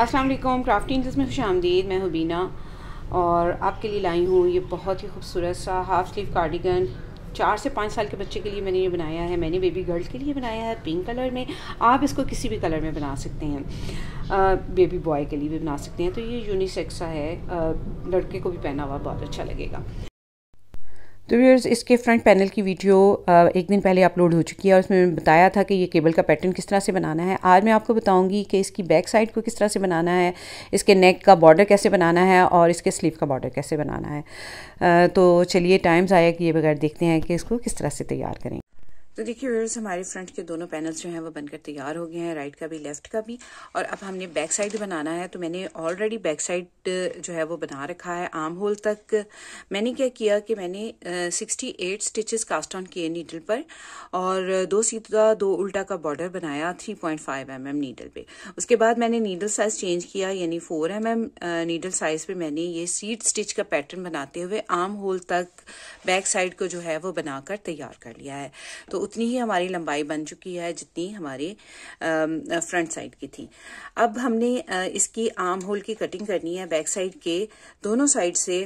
Aslam crafting जिसमें खुश आमदीद मैं हुबीना और आपके लिए लाई हूँ ये बहुत ही खूबसूरत सा हाफ स्लीव कार्डिगन चार से पाँच साल के बच्चे के लिए मैंने ये बनाया है मैंने बेबी गर्ल के लिए बनाया है पिंक कलर में आप इसको किसी भी कलर में बना सकते हैं बेबी बॉय के लिए भी बना सकते हैं तो ये यूनिसेक्स सा है आ, लड़के को भी पहना हुआ बहुत अच्छा लगेगा तो व्यूअर्स इसके फ्रंट पैनल की वीडियो एक दिन पहले अपलोड हो चुकी है और उसमें मैंने बताया था कि ये केबल का पैटर्न किस तरह से बनाना है आज मैं आपको बताऊंगी कि इसकी बैक साइड को किस तरह से बनाना है इसके नेक का बॉर्डर कैसे बनाना है और इसके स्लीव का बॉर्डर कैसे बनाना है तो चलिए टाइम्स आया कि ये बगैर देखते हैं कि इसको किस तरह से तैयार करें तो देखिए व्यवर्स हमारे फ्रंट के दोनों पैनल्स जो हैं वो बनकर तैयार हो गए हैं राइट का भी लेफ्ट का भी और अब हमने बैक साइड बनाना है तो मैंने ऑलरेडी बैक साइड जो है वो बना रखा है आर्म होल तक मैंने क्या किया कि मैंने sixty eight stitches cast on किए नीडल पर और दो सीधा दो उल्टा का बॉर्डर बनाया three point five m m needle पर उसके बाद मैंने नीडल साइज चेंज किया यानी four m m needle size पे मैंने ये सीट स्टिच का पैटर्न बनाते हुए आर्म होल तक बैक साइड को जो है वो बनाकर तैयार कर लिया है तो उतनी ही हमारी लंबाई बन चुकी है जितनी हमारे फ्रंट साइड की थी अब हमने इसकी आर्म होल की कटिंग करनी है बैक साइड के दोनों साइड से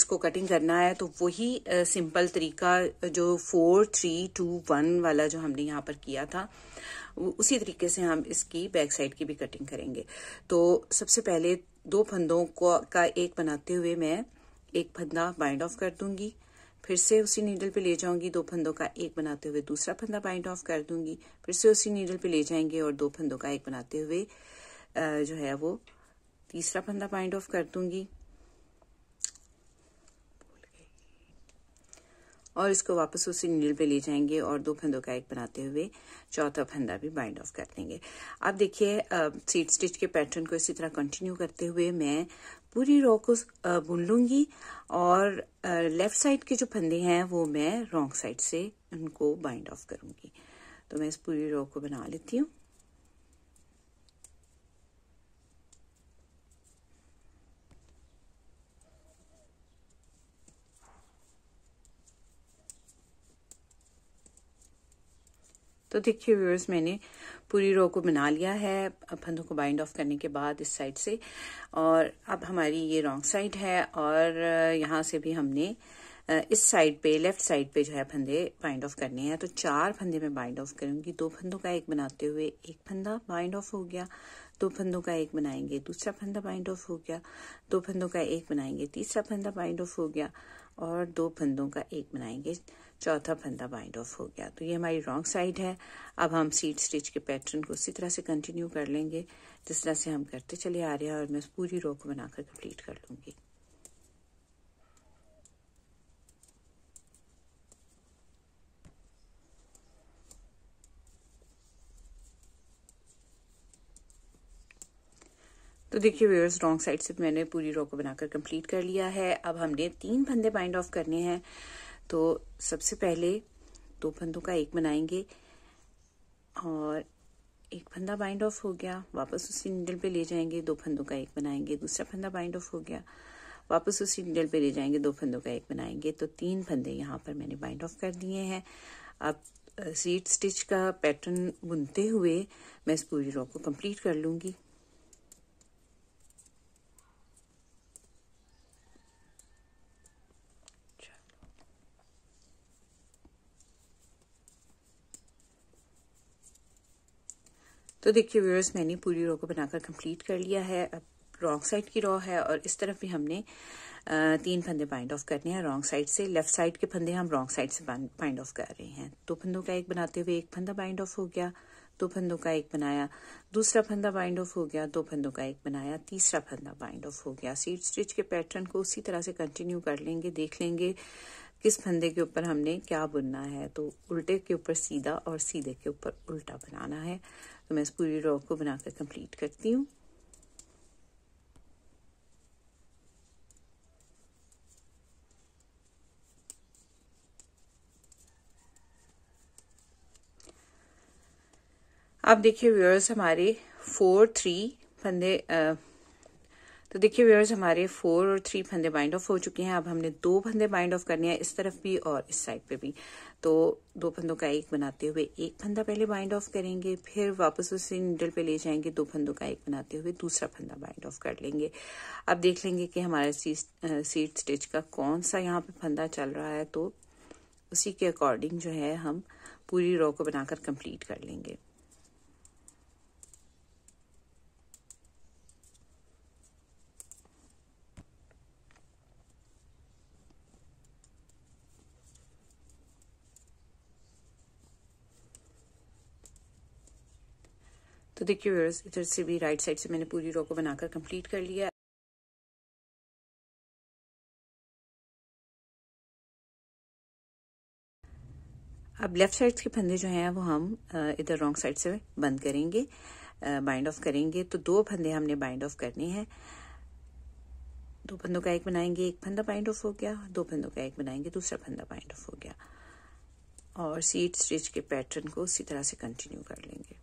इसको कटिंग करना है तो वही सिंपल तरीका जो फोर थ्री टू वन वाला जो हमने यहाँ पर किया था उसी तरीके से हम इसकी बैक साइड की भी कटिंग करेंगे तो सबसे पहले दो फंदों को का एक बनाते हुए मैं एक फंदा बाइंड ऑफ कर दूंगी फिर से उसी नीडल पे ले जाऊंगी दो फंदों का एक बनाते हुए दूसरा फंदा बाइंड ऑफ कर दूंगी फिर से उसी नीडल पे ले जाएंगे और दो फंदों का एक बनाते हुए जो है वो तीसरा फंदा बाइंड ऑफ कर दूंगी और इसको वापस उसी नील पे ले जाएंगे और दो फंदों का एक बनाते हुए चौथा फंदा भी बाइंड ऑफ कर देंगे अब देखिए सीट स्टिच के पैटर्न को इसी तरह कंटिन्यू करते हुए मैं पूरी रॉ को बुन लूंगी और लेफ्ट साइड के जो फंदे हैं वो मैं रॉन्ग साइड से उनको बाइंड ऑफ करूंगी तो मैं इस पूरी रॉ को बना लेती हूँ तो देखिए व्यूअर्स मैंने पूरी रो को बना लिया है फंदों को बाइंड ऑफ करने के बाद इस साइड से और अब हमारी ये रॉन्ग साइड है और यहाँ से भी हमने इस साइड पे लेफ्ट साइड पे जो है फंदे बाइंड ऑफ करने हैं तो चार फंदे मैं बाइंड ऑफ करूँगी दो फंदों का एक बनाते हुए एक फंदा बाइंड ऑफ हो गया दो फंदों का एक बनाएंगे दूसरा फंदा बाइंड ऑफ हो गया दो फंदों का एक बनाएंगे तीसरा फंदा बाइंड ऑफ हो गया और दो फंदों का एक बनाएंगे चौथा फंदा बाइंड ऑफ हो गया तो ये हमारी रॉन्ग साइड है अब हम सीट स्टिच के पैटर्न को उसी तरह से कंटिन्यू कर लेंगे जिस तरह से हम करते चले आ रहे हैं और मैं पूरी रो को बनाकर कंप्लीट कर लूंगी तो देखिए व्यूअर्स रॉन्ग साइड से मैंने पूरी रो को बनाकर कंप्लीट कर लिया है अब हमने तीन फंदे बाइंड ऑफ करने हैं तो सबसे पहले दो फंदों का एक बनाएंगे और एक फंदा बाइंड ऑफ हो गया वापस उसी निडल पे ले जाएंगे दो फंदों का एक बनाएंगे दूसरा फंदा बाइंड ऑफ हो गया वापस उसी निडल पे ले जाएंगे दो फंदों का एक बनाएंगे तो तीन फंदे यहाँ पर मैंने बाइंड ऑफ कर दिए हैं अब सीट स्टिच का पैटर्न बुनते हुए मैं इस पूरी रॉ को कंप्लीट कर लूँगी तो देखिए व्यूअर्स मैंने पूरी रो को बनाकर कंप्लीट कर लिया है अब रॉन्ग साइड की रॉ है और इस तरफ भी हमने तीन फंदे बाइंड ऑफ करने हैं रॉन्ग साइड से लेफ्ट साइड के फंदे हम रॉन्ग साइड से बाइंड ऑफ कर रहे हैं दो फंदों का एक बनाते हुए एक फंदा बाइंड ऑफ हो गया दो फंदों का एक बनाया दूसरा फंदा बाइंड ऑफ हो गया दो फंदों का एक बनाया तीसरा फंदा बाइंड ऑफ हो गया सीट स्टिच के पैटर्न को उसी तरह से कंटिन्यू कर लेंगे देख लेंगे किस फंदे के ऊपर हमने क्या बुनना है तो उल्टे के ऊपर सीधा और सीधे के ऊपर उल्टा बनाना है तो मैं इस पूरी रॉ को बनाकर कंप्लीट करती हूँ आप देखिए व्यूअर्स हमारे फोर थ्री फंदे तो देखिए व्यवर्स हमारे फोर और थ्री फंदे बाइंड ऑफ हो चुके हैं अब हमने दो फंदे बाइंड ऑफ करने हैं इस तरफ भी और इस साइड पे भी तो दो फंदों का एक बनाते हुए एक फंदा पहले बाइंड ऑफ करेंगे फिर वापस उसे नीडल पे ले जाएंगे दो फंदों का एक बनाते हुए दूसरा फंदा बाइंड ऑफ कर लेंगे अब देख लेंगे कि हमारा सीट स्टिच का कौन सा यहाँ पे फंदा चल रहा है तो उसी के अकॉर्डिंग जो है हम पूरी रो को बनाकर कंप्लीट कर लेंगे तो देखिए व्यूअर्स इधर से भी राइट साइड से मैंने पूरी रो को बनाकर कंप्लीट कर लिया अब लेफ्ट साइड के फंदे जो हैं वो हम इधर रॉन्ग साइड से बंद करेंगे बाइंड ऑफ करेंगे तो दो फंदे हमने बाइंड ऑफ करने हैं दो फंदों का एक बनाएंगे एक फंदा बाइंड ऑफ हो गया दो फंदों का एक बनाएंगे दूसरा फंदा बाइंड ऑफ हो गया और सीट स्टिच के पैटर्न को उसी तरह से कंटिन्यू कर लेंगे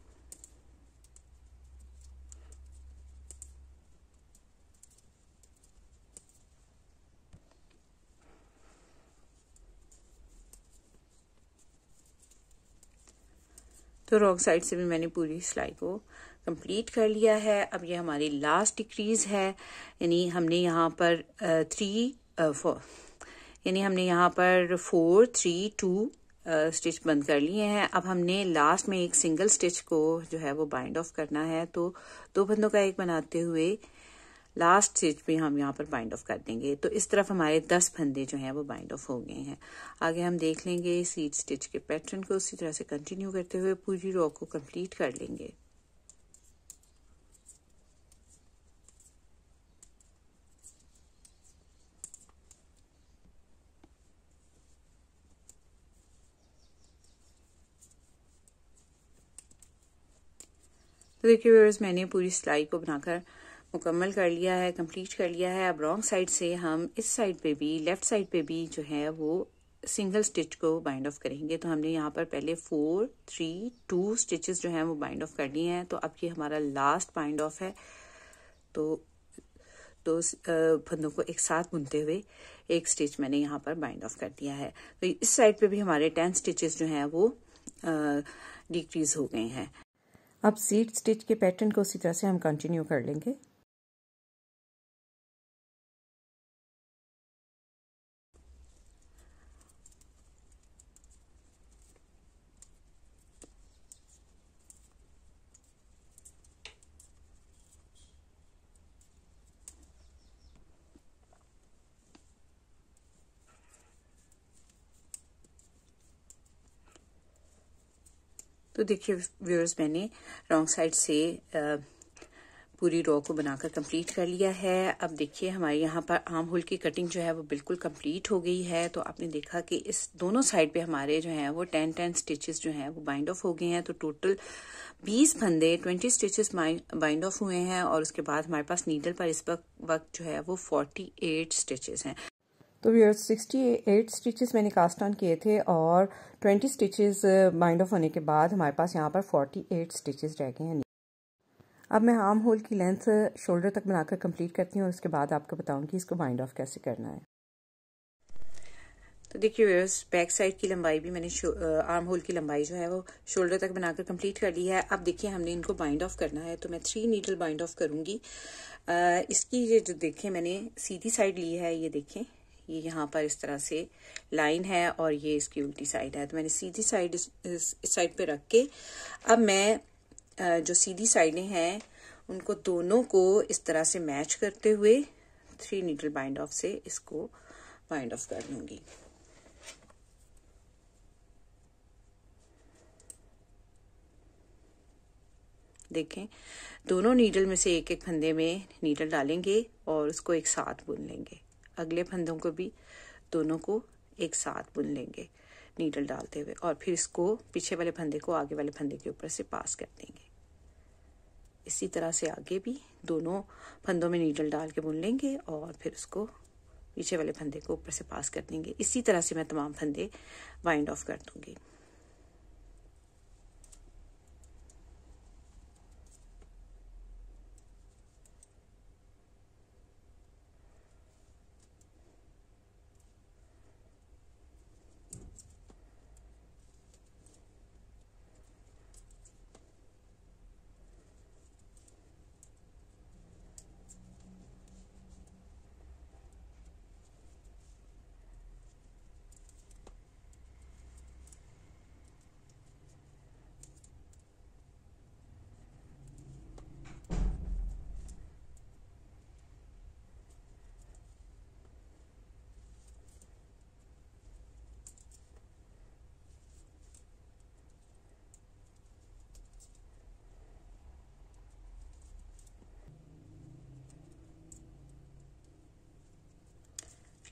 तो रॉन्ग साइड से भी मैंने पूरी सिलाई को कंप्लीट कर लिया है अब ये हमारी लास्ट डिक्रीज़ है यानी हमने यहाँ पर थ्री फोर यानी हमने यहाँ पर फोर थ्री टू स्टिच बंद कर लिए हैं अब हमने लास्ट में एक सिंगल स्टिच को जो है वो बाइंड ऑफ करना है तो दो बंदों का एक बनाते हुए लास्ट स्टेज पे हम यहाँ पर बाइंड ऑफ कर देंगे तो इस तरफ हमारे दस फंदे जो हैं वो बाइंड ऑफ हो गए हैं आगे हम देख लेंगे सीट स्टिच के पैटर्न को उसी तरह से कंटिन्यू करते हुए पूरी रॉक को कंप्लीट कर लेंगे तो देखिए मैंने पूरी सिलाई को बनाकर मुकम्मल कर लिया है कंप्लीट कर लिया है अब रॉन्ग साइड से हम इस साइड पे भी लेफ़्ट साइड पे भी जो है वो सिंगल स्टिच को बाइंड ऑफ करेंगे तो हमने यहाँ पर पहले फोर थ्री टू स्टिचेस जो हैं वो बाइंड ऑफ कर लिए हैं तो अब ये हमारा लास्ट बाइंड ऑफ है तो दो तो, फंदों को एक साथ बुनते हुए एक स्टिच मैंने यहाँ पर बाइंड ऑफ कर दिया है तो इस साइड पे भी हमारे टेन स्टिचेस जो हैं वो डिक्रीज हो गए हैं अब सीट स्टिच के पैटर्न को उसी तरह से हम कंटिन्यू कर लेंगे तो देखिए व्यूअर्स मैंने रॉन्ग साइड से पूरी रॉ को बनाकर कंप्लीट कर लिया है अब देखिए हमारे यहाँ पर आम होल की कटिंग जो है वो बिल्कुल कंप्लीट हो गई है तो आपने देखा कि इस दोनों साइड पे हमारे जो है वो टेन टेन स्टिचेस जो हैं वो बाइंड ऑफ हो गए हैं तो टोटल बीस फंदे ट्वेंटी स्टिचेस बाइंड ऑफ हुए हैं और उसके बाद हमारे पास नीडल पर इस वक्त जो है वो फोर्टी एट स्टिचेस हैं तो आर सिक्सटी एट स्टिचेज मैंने कास्ट ऑन किए थे और ट्वेंटी स्टिचेज बाइंड ऑफ होने के बाद हमारे पास यहाँ पर फोर्टी एट स्टिचेज रह गए हैं अब मैं आर्म होल की लेंथ शोल्डर uh, तक बनाकर कंप्लीट करती हूँ और उसके बाद आपको बताऊँगी इसको बाइंड ऑफ कैसे करना है तो देखिए व्यवर्स बैक साइड की लंबाई भी मैंने आर्म होल uh, की लंबाई जो है वो शोल्डर तक बनाकर कंप्लीट कर ली है अब देखिए हमने इनको बाइंड ऑफ करना है तो मैं थ्री नीडल बाइंड ऑफ आ, इसकी ये जो देखें मैंने सीधी साइड ली है ये देखें ये यहाँ पर इस तरह से लाइन है और ये इसकी उल्टी साइड है तो मैंने सीधी साइड इस, साइड पे रख के अब मैं जो सीधी साइडें हैं उनको दोनों को इस तरह से मैच करते हुए थ्री नीडल बाइंड ऑफ से इसको बाइंड ऑफ कर लूंगी देखें दोनों नीडल में से एक एक फंदे में नीडल डालेंगे और उसको एक साथ बुन लेंगे अगले फंदों को भी दोनों को एक साथ बुन लेंगे नीडल डालते हुए और फिर इसको पीछे वाले फंदे को आगे वाले फंदे के ऊपर से पास कर देंगे इसी तरह से आगे भी दोनों फंदों में नीडल डाल के बुन लेंगे और फिर उसको पीछे वाले फंदे को ऊपर से पास कर देंगे इसी तरह से मैं तमाम फंदे वाइंड ऑफ कर दूंगी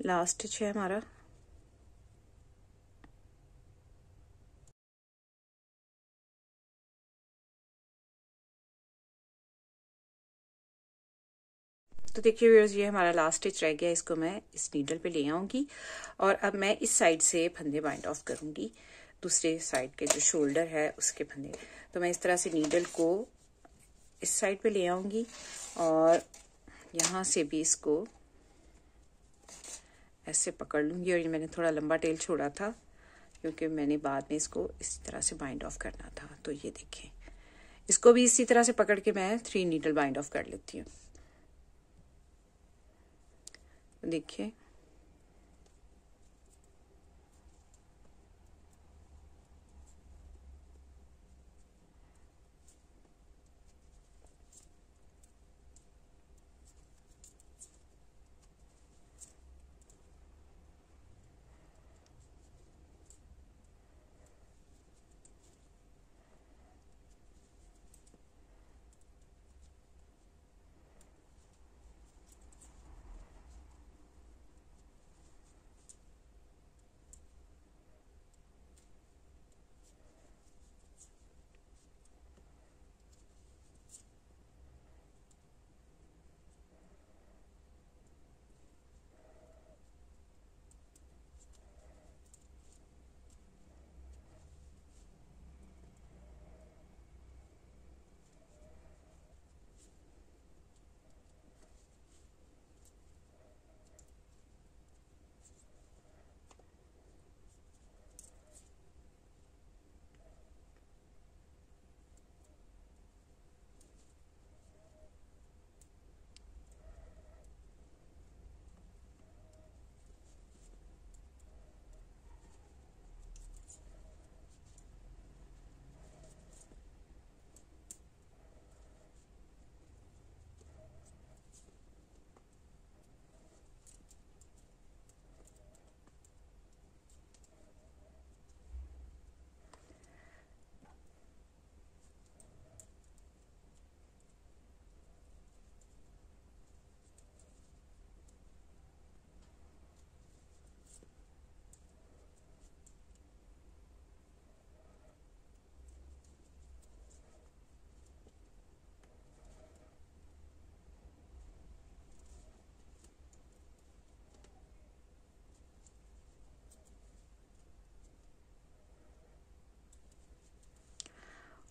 लास्ट स्टिच है हमारा तो देखिए व्यूअर्स ये हमारा लास्ट स्टिच रह गया इसको मैं इस नीडल पे ले आऊंगी और अब मैं इस साइड से फंदे बाइंड ऑफ करूंगी दूसरे साइड के जो शोल्डर है उसके फंदे तो मैं इस तरह से नीडल को इस साइड पे ले आऊंगी और यहाँ से भी इसको ऐसे पकड़ लूँगी और ये मैंने थोड़ा लंबा टेल छोड़ा था क्योंकि मैंने बाद में इसको इस तरह से बाइंड ऑफ करना था तो ये देखें इसको भी इसी तरह से पकड़ के मैं थ्री नीडल बाइंड ऑफ कर लेती हूँ देखिए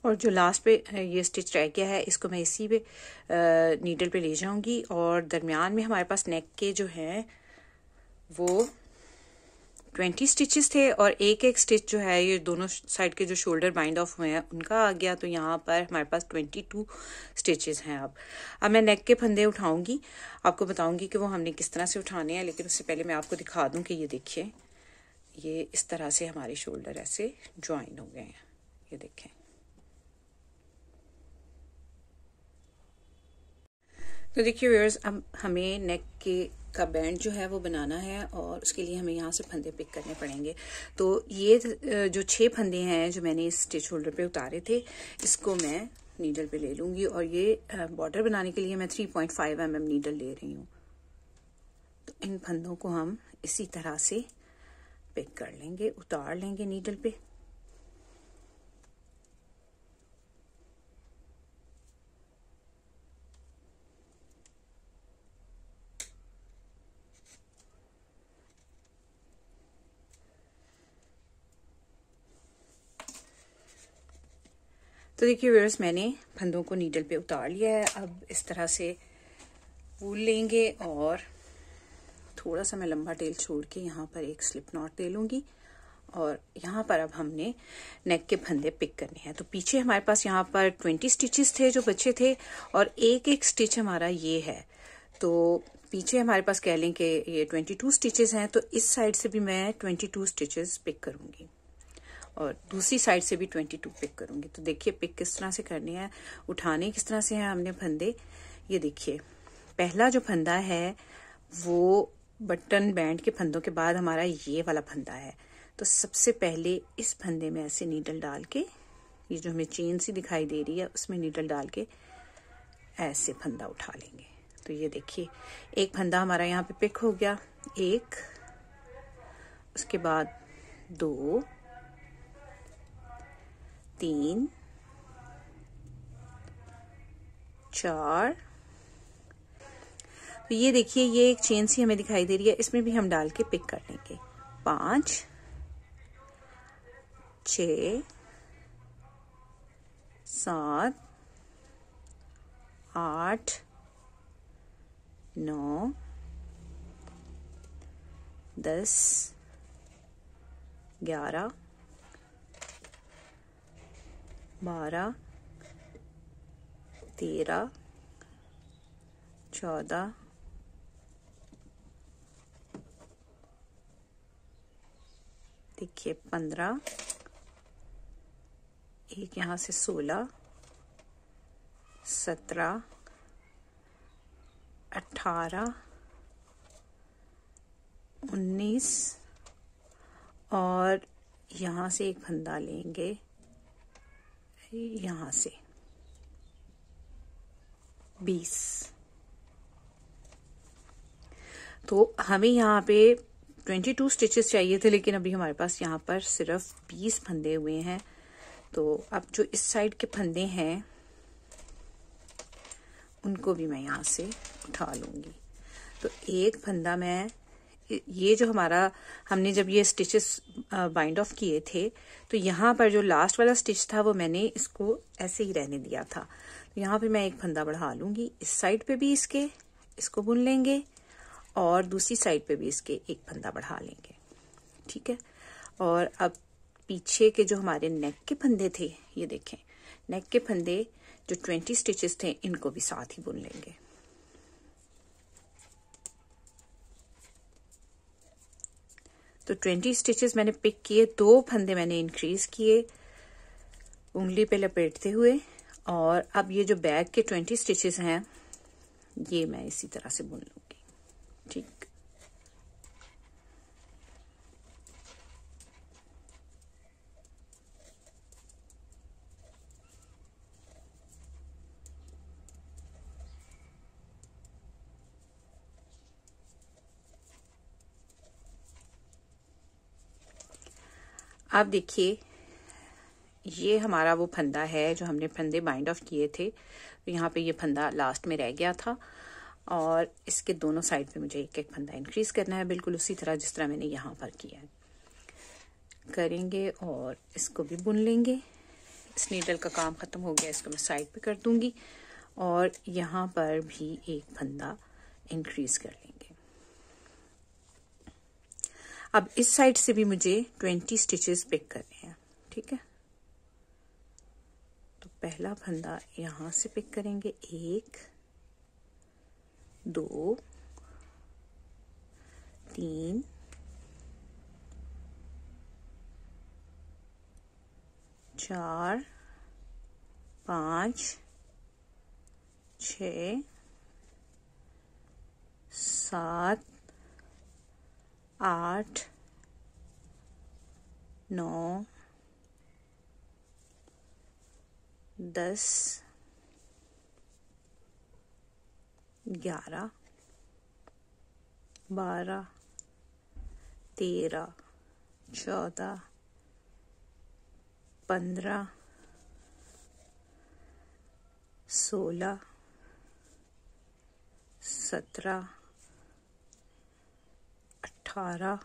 और जो लास्ट पे ये स्टिच रह गया है इसको मैं इसी पे नीडल पे ले जाऊंगी और दरमियान में हमारे पास नेक के जो हैं वो ट्वेंटी स्टिचेस थे और एक एक स्टिच जो है ये दोनों साइड के जो शोल्डर बाइंड ऑफ हुए हैं उनका आ गया तो यहाँ पर हमारे पास ट्वेंटी टू स्टिचेस हैं अब अब मैं नेक के फंदे उठाऊंगी आपको बताऊंगी कि वो हमने किस तरह से उठाने हैं लेकिन उससे पहले मैं आपको दिखा दूँ कि ये देखिए ये इस तरह से हमारे शोल्डर ऐसे ज्वाइन हो गए हैं ये देखें तो देखिए व्यूअर्स अब हमें नेक के का बैंड जो है वो बनाना है और उसके लिए हमें यहाँ से फंदे पिक करने पड़ेंगे तो ये जो छः फंदे हैं जो मैंने इस स्टिच होल्डर पे उतारे थे इसको मैं नीडल पे ले लूँगी और ये बॉर्डर बनाने के लिए मैं three point five m m needle ले रही हूँ तो इन फंदों को हम इसी तरह से पिक कर लेंगे उतार लेंगे नीडल पे तो देखिए व्यवर्स मैंने फंदों को नीडल पे उतार लिया है अब इस तरह से वूल लेंगे और थोड़ा सा मैं लंबा टेल छोड़ के यहाँ पर एक स्लिप नॉट ले लूँगी और यहाँ पर अब हमने नेक के फंदे पिक करने हैं तो पीछे हमारे पास यहाँ पर ट्वेंटी स्टिचेस थे जो बचे थे और एक एक स्टिच हमारा ये है तो पीछे हमारे पास कह लें कि ये ट्वेंटी टू स्टिचेस हैं तो इस साइड से भी मैं ट्वेंटी टू स्टिचेस पिक करूंगी और दूसरी साइड से भी ट्वेंटी टू पिक करूंगी तो देखिए पिक किस तरह से करनी है उठाने किस तरह से हैं हमने फंदे ये देखिए पहला जो फंदा है वो बटन बैंड के फंदों के बाद हमारा ये वाला फंदा है तो सबसे पहले इस फंदे में ऐसे नीडल डाल के ये जो हमें चेन सी दिखाई दे रही है उसमें नीडल डाल के ऐसे फंदा उठा लेंगे तो ये देखिए एक फंदा हमारा यहाँ पे पिक हो गया एक उसके बाद दो तीन चार तो ये देखिए ये एक चेन सी हमें दिखाई दे रही है इसमें भी हम डाल के पिक कर लेंगे पांच छ सात आठ नौ दस ग्यारह बारह तेरह चौदह देखिए पंद्रह एक यहाँ से सोलह सत्रह अठारह उन्नीस और यहाँ से एक फंदा लेंगे फिर यहाँ से बीस तो हमें यहाँ पे ट्वेंटी टू स्टिचेस चाहिए थे लेकिन अभी हमारे पास यहाँ पर सिर्फ बीस फंदे हुए हैं तो अब जो इस साइड के फंदे हैं उनको भी मैं यहाँ से उठा लूंगी तो एक फंदा मैं ये जो हमारा हमने जब ये स्टिचेस बाइंड ऑफ किए थे तो यहाँ पर जो लास्ट वाला स्टिच था वो मैंने इसको ऐसे ही रहने दिया था तो यहाँ पे मैं एक फंदा बढ़ा लूँगी इस साइड पे भी इसके इसको बुन लेंगे और दूसरी साइड पे भी इसके एक फंदा बढ़ा लेंगे ठीक है और अब पीछे के जो हमारे नेक के फंदे थे ये देखें नेक के फंदे जो ट्वेंटी स्टिचेस थे इनको भी साथ ही बुन लेंगे तो ट्वेंटी स्टिचेस मैंने पिक किए दो फंदे मैंने इंक्रीज किए उंगली पे लपेटते हुए और अब ये जो बैग के ट्वेंटी स्टिचेस हैं ये मैं इसी तरह से बुन लूंगी ठीक अब देखिए ये हमारा वो फंदा है जो हमने फंदे बाइंड ऑफ किए थे तो यहाँ पे ये फंदा लास्ट में रह गया था और इसके दोनों साइड पे मुझे एक एक फंदा इंक्रीज करना है बिल्कुल उसी तरह जिस तरह मैंने यहाँ पर किया है करेंगे और इसको भी बुन लेंगे इस नीडल का काम ख़त्म हो गया इसको मैं साइड पे कर दूंगी और यहाँ पर भी एक फंदा इंक्रीज कर लेंगे अब इस साइड से भी मुझे ट्वेंटी स्टिचेस पिक करने हैं ठीक है तो पहला फंदा यहाँ से पिक करेंगे एक दो तीन चार पाँच छ सात आठ नौ दस ग्यारह बारह तेरह चौदह पंद्रह सोलह सत्रह अठारह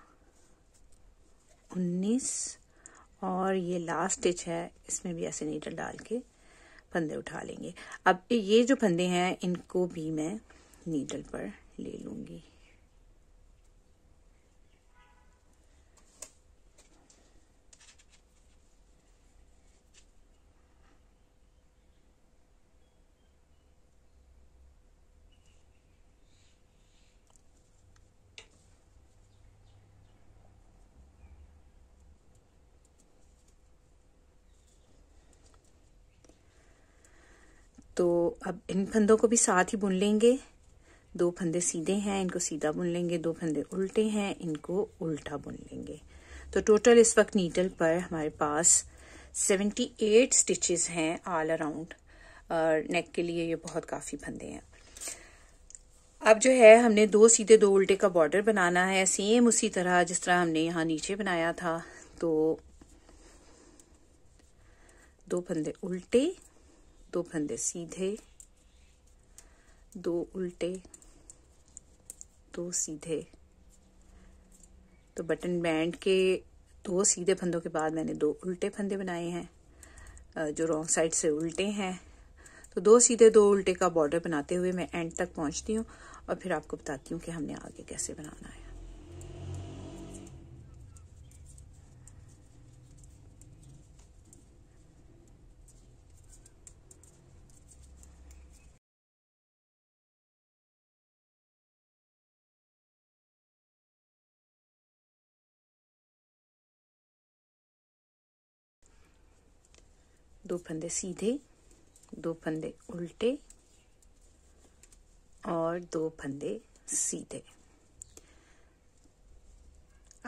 उन्नीस और ये लास्ट स्टिच है इसमें भी ऐसे नीडल डाल के फंदे उठा लेंगे अब ये जो फंदे हैं इनको भी मैं नीडल पर ले लूँगी अब इन फंदों को भी साथ ही बुन लेंगे दो फंदे सीधे हैं इनको सीधा बुन लेंगे दो फंदे उल्टे हैं इनको उल्टा बुन लेंगे तो टोटल इस वक्त नीडल पर हमारे पास 78 स्टिचेस हैं ऑल अराउंड और नेक के लिए ये बहुत काफ़ी फंदे हैं अब जो है हमने दो सीधे दो उल्टे का बॉर्डर बनाना है सेम उसी तरह जिस तरह हमने यहां नीचे बनाया था तो दो फंदे उल्टे दो फंदे सीधे दो उल्टे दो सीधे तो बटन बैंड के दो सीधे फंदों के बाद मैंने दो उल्टे फंदे बनाए हैं जो रॉन्ग साइड से उल्टे हैं तो दो सीधे दो उल्टे का बॉर्डर बनाते हुए मैं एंड तक पहुंचती हूँ और फिर आपको बताती हूँ कि हमने आगे कैसे बनाना है दो फंदे सीधे दो फंदे उल्टे और दो फंदे सीधे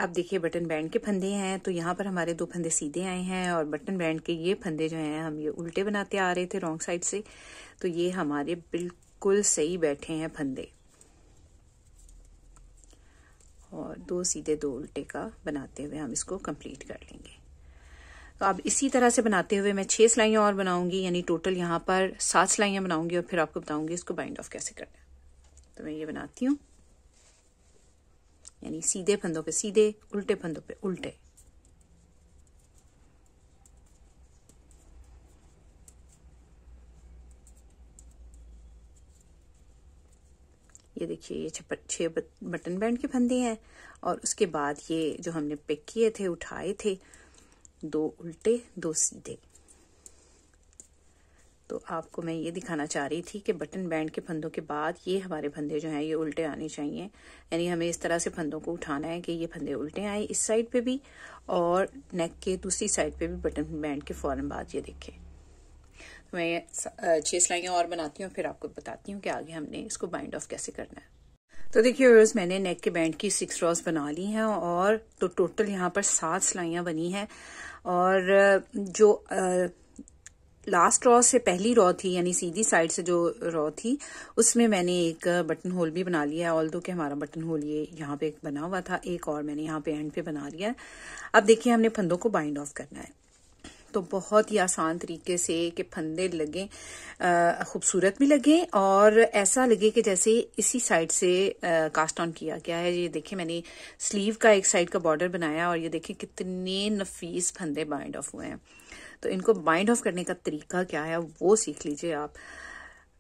आप देखिए बटन बैंड के फंदे हैं तो यहाँ पर हमारे दो फंदे सीधे आए हैं और बटन बैंड के ये फंदे जो हैं हम ये उल्टे बनाते आ रहे थे रॉन्ग साइड से तो ये हमारे बिल्कुल सही बैठे हैं फंदे और दो सीधे दो उल्टे का बनाते हुए हम इसको कंप्लीट कर लेंगे तो अब इसी तरह से बनाते हुए मैं छह सिलाइयाँ और बनाऊंगी यानी टोटल यहाँ पर सात सिलाइया बनाऊंगी और फिर आपको बताऊंगी इसको बाइंड ऑफ कैसे करना है तो मैं ये बनाती हूँ यानी सीधे फंदों पे सीधे उल्टे फंदों पे उल्टे ये देखिए ये छप छह बटन बैंड के फंदे हैं और उसके बाद ये जो हमने पिक किए थे उठाए थे दो उल्टे दो सीधे तो आपको मैं ये दिखाना चाह रही थी कि बटन बैंड के फंदों के बाद ये हमारे फंदे जो हैं ये उल्टे आने चाहिए यानी हमें इस तरह से फंदों को उठाना है कि ये फंदे उल्टे आए इस साइड पे भी और नेक के दूसरी साइड पे भी बटन बैंड के फौरन बाद ये देखे तो मैं छह सिलाइयाँ और बनाती हूँ फिर आपको बताती हूँ कि आगे हमने इसको बाइंड ऑफ कैसे करना है तो देखिये रोज मैंने नेक के बैंड की सिक्स रॉस बना ली है और तो टोटल यहाँ पर सात सिलाइयाँ बनी है और जो लास्ट रॉ से पहली रॉ थी यानी सीधी साइड से जो रॉ थी उसमें मैंने एक बटन होल भी बना लिया है ऑल दो कि हमारा बटन होल ये यहाँ पे बना हुआ था एक और मैंने यहाँ पे एंड पे बना लिया है अब देखिए हमने फंदों को बाइंड ऑफ करना है तो बहुत ही आसान तरीके से कि फंदे लगें खूबसूरत भी लगें और ऐसा लगे कि जैसे इसी साइड से आ, कास्ट ऑन किया गया है ये देखें मैंने स्लीव का एक साइड का बॉर्डर बनाया और ये देखें कितने नफीस फंदे बाइंड ऑफ हुए हैं तो इनको बाइंड ऑफ करने का तरीका क्या है वो सीख लीजिए आप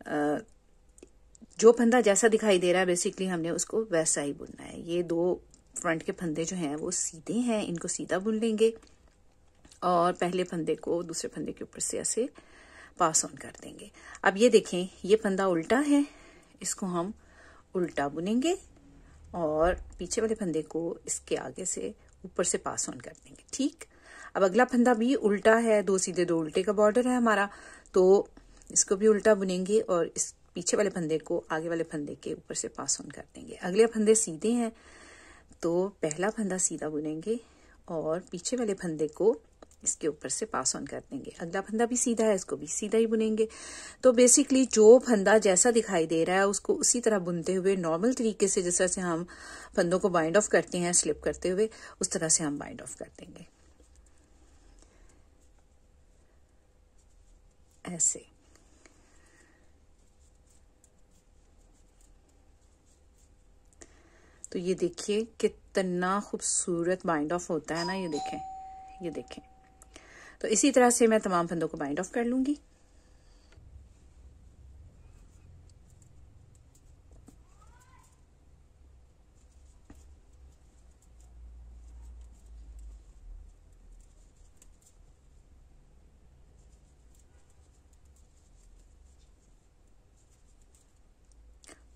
आ, जो फंदा जैसा दिखाई दे रहा है बेसिकली हमने उसको वैसा ही बुनना है ये दो फ्रंट के फंदे जो हैं वो सीधे हैं इनको सीधा बुन लेंगे और पहले फंदे को दूसरे फंदे के ऊपर से ऐसे पास ऑन कर देंगे अब ये देखें ये फंदा उल्टा है इसको हम उल्टा बुनेंगे और पीछे वाले फंदे को इसके आगे से ऊपर से पास ऑन कर देंगे ठीक अब अगला फंदा भी उल्टा है दो सीधे दो उल्टे का बॉर्डर है हमारा तो इसको भी उल्टा बुनेंगे और इस पीछे वाले फंदे को आगे वाले फंदे के ऊपर से पास ऑन कर देंगे अगले फंदे सीधे हैं तो पहला फंदा सीधा बुनेंगे और पीछे वाले फंदे को इसके ऊपर से पास ऑन कर देंगे अगला फंदा भी सीधा है इसको भी सीधा ही बुनेंगे तो बेसिकली जो फंदा जैसा दिखाई दे रहा है उसको उसी तरह बुनते हुए नॉर्मल तरीके से जिस तरह से हम फंदों को बाइंड ऑफ करते हैं स्लिप करते हुए उस तरह से हम बाइंड ऑफ कर देंगे ऐसे तो ये देखिए कितना खूबसूरत बाइंड ऑफ होता है ना ये देखें ये देखें तो इसी तरह से मैं तमाम फंदों को बाइंड ऑफ कर लूंगी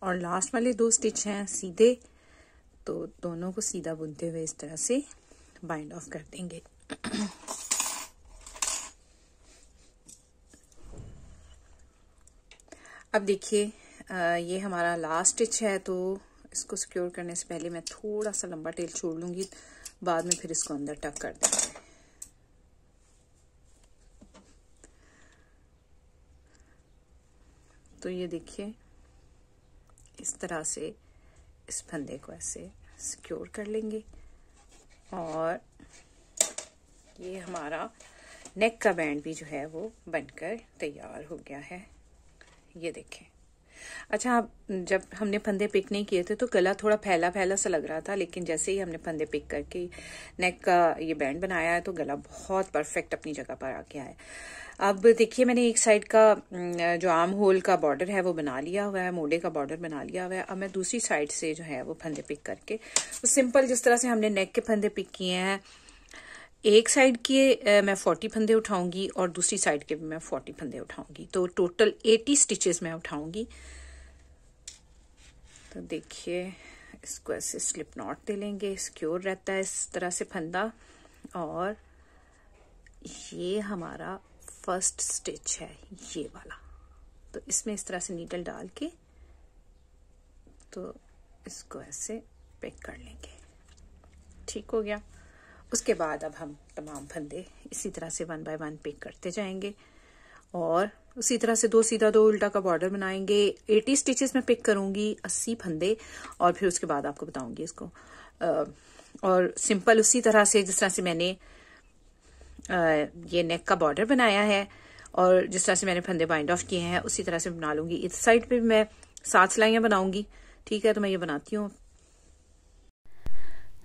और लास्ट वाले दो स्टिच हैं सीधे तो दोनों को सीधा बुनते हुए इस तरह से बाइंड ऑफ कर देंगे अब देखिए ये हमारा लास्ट स्टिच है तो इसको सिक्योर करने से पहले मैं थोड़ा सा लंबा टेल छोड़ लूँगी बाद में फिर इसको अंदर टक कर देंगे तो ये देखिए इस तरह से इस फंदे को ऐसे सिक्योर कर लेंगे और ये हमारा नेक का बैंड भी जो है वो बनकर तैयार हो गया है ये देखें अच्छा आप जब हमने फंदे पिक नहीं किए थे तो गला थोड़ा फैला फैला सा लग रहा था लेकिन जैसे ही हमने फंदे पिक करके नेक का ये बैंड बनाया है तो गला बहुत परफेक्ट अपनी जगह पर आ गया है अब देखिए मैंने एक साइड का जो आम होल का बॉर्डर है वो बना लिया हुआ है मोड़े का बॉर्डर बना लिया हुआ है अब मैं दूसरी साइड से जो है वो फंदे पिक करके तो सिंपल जिस तरह से हमने नेक के फंदे पिक किए हैं एक साइड के मैं फोर्टी फंदे उठाऊंगी और दूसरी साइड के भी मैं फोर्टी फंदे उठाऊंगी तो टोटल एटी स्टिचेस मैं उठाऊंगी तो देखिए इसको ऐसे स्लिप नॉट दे लेंगे सिक्योर रहता है इस तरह से फंदा और ये हमारा फर्स्ट स्टिच है ये वाला तो इसमें इस तरह से नीडल डाल के तो इसको ऐसे पैक कर लेंगे ठीक हो गया उसके बाद अब हम तमाम फंदे इसी तरह से वन बाय वन पिक करते जाएंगे और उसी तरह से दो सीधा दो उल्टा का बॉर्डर बनाएंगे एटी स्टिचेस में पिक करूंगी अस्सी फंदे और फिर उसके बाद आपको बताऊंगी इसको और सिंपल उसी तरह से जिस तरह से मैंने ये नेक का बॉर्डर बनाया है और जिस तरह से मैंने फंदे बाइंड ऑफ किए हैं उसी तरह से बना लूंगी इस साइड पे मैं सात सिलाइया बनाऊंगी ठीक है तो मैं ये बनाती हूँ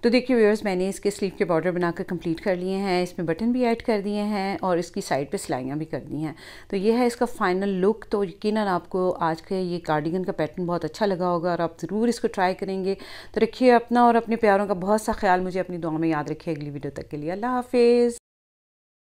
तो देखिए व्यूअर्स मैंने इसके स्लीव के बॉर्डर बनाकर कंप्लीट कर लिए हैं इसमें बटन भी ऐड कर दिए हैं और इसकी साइड पे सिलाइयाँ भी कर दी हैं तो ये है इसका फाइनल लुक तो यकीन आपको आज के ये कार्डिगन का पैटर्न बहुत अच्छा लगा होगा और आप ज़रूर इसको ट्राई करेंगे तो रखिए अपना और अपने प्यारों का बहुत सा ख्याल मुझे अपनी दुआ में याद रखिए अगली वीडियो तक के लिए अल्लाह हाफिज़